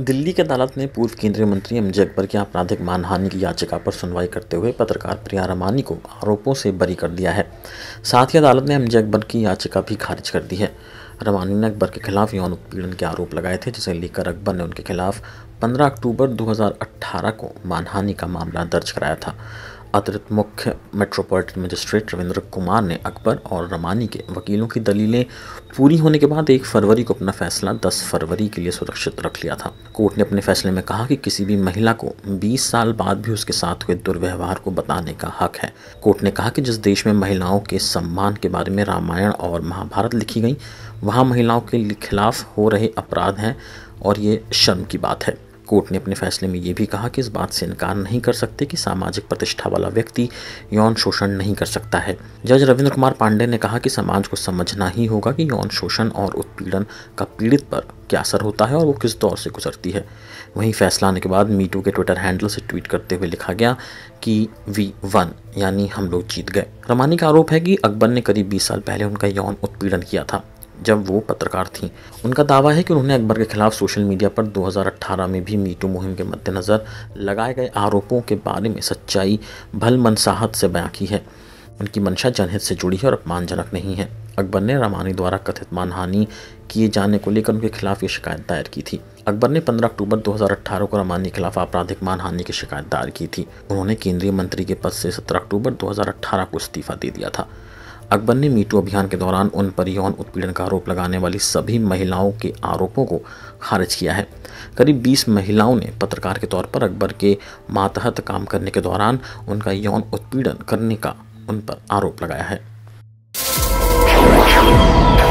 दिल्ली की अदालत ने पूर्व केंद्रीय मंत्री एम जे अकबर की आपराधिक मानहानि की याचिका पर सुनवाई करते हुए पत्रकार प्रिया रमानी को आरोपों से बरी कर दिया है साथ ही अदालत ने एम जे अकबर की याचिका भी खारिज कर दी है रमानी ने अकबर के खिलाफ यौन उत्पीड़न के आरोप लगाए थे जिसे लेकर अकबर ने उनके खिलाफ 15 अक्टूबर 2018 को मानहानि का मामला दर्ज कराया था अतिरिक्त मुख्य मेट्रोपॉलिटन मजिस्ट्रेट रविंद्र कुमार ने अकबर और रमानी के वकीलों की दलीलें पूरी होने के बाद एक फरवरी को अपना फैसला 10 फरवरी के लिए सुरक्षित रख लिया था कोर्ट ने अपने फैसले में कहा कि किसी भी महिला को 20 साल बाद भी उसके साथ हुए दुर्व्यवहार को बताने का हक है कोर्ट ने कहा कि जिस देश में महिलाओं के सम्मान के बारे में रामायण और महाभारत लिखी गई वहाँ महिलाओं के खिलाफ हो रहे अपराध हैं और ये शर्म की बात है कोर्ट ने अपने फैसले में यह भी कहा कि इस बात से इनकार नहीं कर सकते कि सामाजिक प्रतिष्ठा वाला व्यक्ति यौन शोषण नहीं कर सकता है जज रविंद्र कुमार पांडे ने कहा कि समाज को समझना ही होगा कि यौन शोषण और उत्पीड़न का पीड़ित पर क्या असर होता है और वो किस दौर से गुजरती है वहीं फैसला आने के बाद मीटू के ट्विटर हैंडल से ट्वीट करते हुए लिखा गया कि वी वन यानी हम लोग जीत गए रमानी का आरोप है कि अकबर ने करीब 20 साल पहले उनका यौन उत्पीड़न किया था जब वो पत्रकार थी उनका दावा है कि उन्होंने अकबर के खिलाफ सोशल मीडिया पर 2018 में भी मीटू मुहिम के मद्देनज़र लगाए गए आरोपों के बारे में सच्चाई भल मनसाहत से बयां की है उनकी मंशा जनहित से जुड़ी है और अपमानजनक नहीं है अकबर ने रमानी द्वारा कथित मानहानि किए जाने को लेकर उनके खिलाफ ये शिकायत दायर की थी अकबर ने 15 अक्टूबर 2018 को रमानी के खिलाफ आपराधिक मानहानि की शिकायत दायर की थी उन्होंने केंद्रीय मंत्री के पद से 17 अक्टूबर 2018 को इस्तीफा दे दिया था अकबर ने मीटू अभियान के दौरान उन पर यौन उत्पीड़न का आरोप लगाने वाली सभी महिलाओं के आरोपों को खारिज किया है करीब 20 महिलाओं ने पत्रकार के तौर पर अकबर के मातहत काम करने के दौरान उनका यौन उत्पीड़न करने का उन पर आरोप लगाया है